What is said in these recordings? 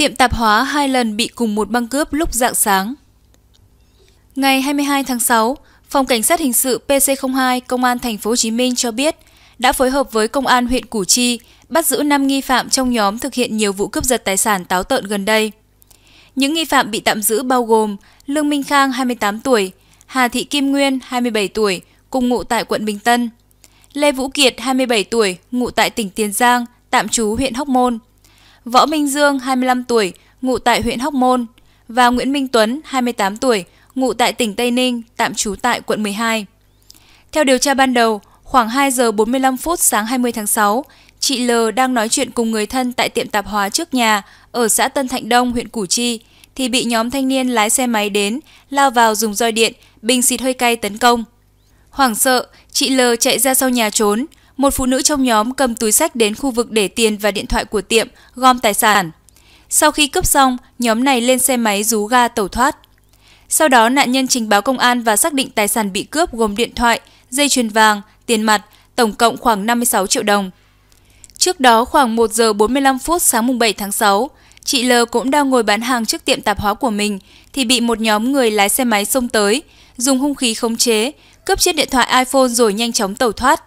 Tiệm tạp hóa hai lần bị cùng một băng cướp lúc dạng sáng. Ngày 22 tháng 6, Phòng Cảnh sát Hình sự PC02 Công an Thành phố Hồ Chí Minh cho biết đã phối hợp với Công an huyện Củ Chi bắt giữ 5 nghi phạm trong nhóm thực hiện nhiều vụ cướp giật tài sản táo tợn gần đây. Những nghi phạm bị tạm giữ bao gồm Lương Minh Khang 28 tuổi, Hà Thị Kim Nguyên 27 tuổi, cùng ngụ tại quận Bình Tân, Lê Vũ Kiệt 27 tuổi, ngụ tại tỉnh Tiền Giang, tạm trú huyện Hóc Môn – Võ Minh Dương 25 tuổi, ngụ tại huyện Hóc Môn và Nguyễn Minh Tuấn 28 tuổi, ngụ tại tỉnh Tây Ninh, tạm trú tại quận 12. Theo điều tra ban đầu, khoảng 2 giờ 45 phút sáng 20 tháng 6, chị L đang nói chuyện cùng người thân tại tiệm tạp hóa trước nhà ở xã Tân Thạnh Đông, huyện Củ Chi thì bị nhóm thanh niên lái xe máy đến, lao vào dùng roi điện, bình xịt hơi cay tấn công. Hoảng sợ, chị L chạy ra sau nhà trốn, một phụ nữ trong nhóm cầm túi sách đến khu vực để tiền và điện thoại của tiệm, gom tài sản. Sau khi cướp xong, nhóm này lên xe máy rú ga tẩu thoát. Sau đó nạn nhân trình báo công an và xác định tài sản bị cướp gồm điện thoại, dây chuyền vàng, tiền mặt, tổng cộng khoảng 56 triệu đồng. Trước đó khoảng 1 giờ 45 phút sáng mùng 7 tháng 6, chị L cũng đang ngồi bán hàng trước tiệm tạp hóa của mình thì bị một nhóm người lái xe máy xông tới, dùng hung khí khống chế, cướp chiếc điện thoại iPhone rồi nhanh chóng tẩu thoát.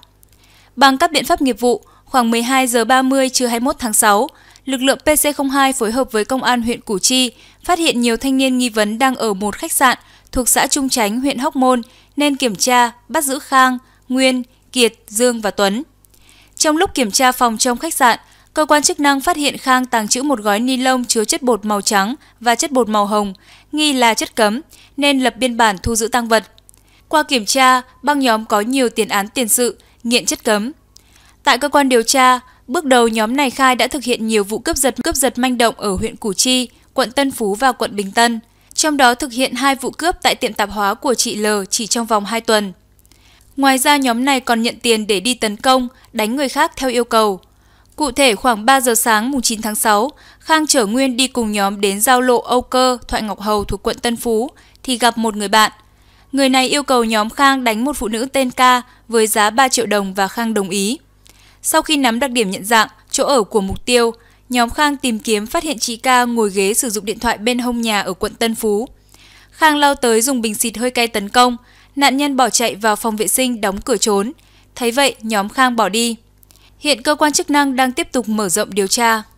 Bằng các biện pháp nghiệp vụ, khoảng 12 giờ 30 trưa 21 tháng 6, lực lượng PC02 phối hợp với công an huyện Củ Chi phát hiện nhiều thanh niên nghi vấn đang ở một khách sạn thuộc xã Trung Chánh, huyện Hóc Môn nên kiểm tra, bắt giữ Khang, Nguyên, Kiệt, Dương và Tuấn. Trong lúc kiểm tra phòng trong khách sạn, cơ quan chức năng phát hiện Khang tàng trữ một gói ni lông chứa chất bột màu trắng và chất bột màu hồng, nghi là chất cấm nên lập biên bản thu giữ tăng vật. Qua kiểm tra, băng nhóm có nhiều tiền án tiền sự nghiện chất cấm. Tại cơ quan điều tra, bước đầu nhóm này khai đã thực hiện nhiều vụ cướp giật cướp giật manh động ở huyện Củ Chi, quận Tân Phú và quận Bình Tân, trong đó thực hiện hai vụ cướp tại tiệm tạp hóa của chị L chỉ trong vòng 2 tuần. Ngoài ra nhóm này còn nhận tiền để đi tấn công, đánh người khác theo yêu cầu. Cụ thể khoảng 3 giờ sáng mùng 9 tháng 6, Khang chở Nguyên đi cùng nhóm đến giao lộ Âu Cơ, Thoại Ngọc Hầu thuộc quận Tân Phú thì gặp một người bạn – Người này yêu cầu nhóm Khang đánh một phụ nữ tên Ca với giá 3 triệu đồng và Khang đồng ý. Sau khi nắm đặc điểm nhận dạng, chỗ ở của mục tiêu, nhóm Khang tìm kiếm phát hiện chị Ca ngồi ghế sử dụng điện thoại bên hông nhà ở quận Tân Phú. Khang lao tới dùng bình xịt hơi cay tấn công, nạn nhân bỏ chạy vào phòng vệ sinh đóng cửa trốn. Thấy vậy, nhóm Khang bỏ đi. Hiện cơ quan chức năng đang tiếp tục mở rộng điều tra.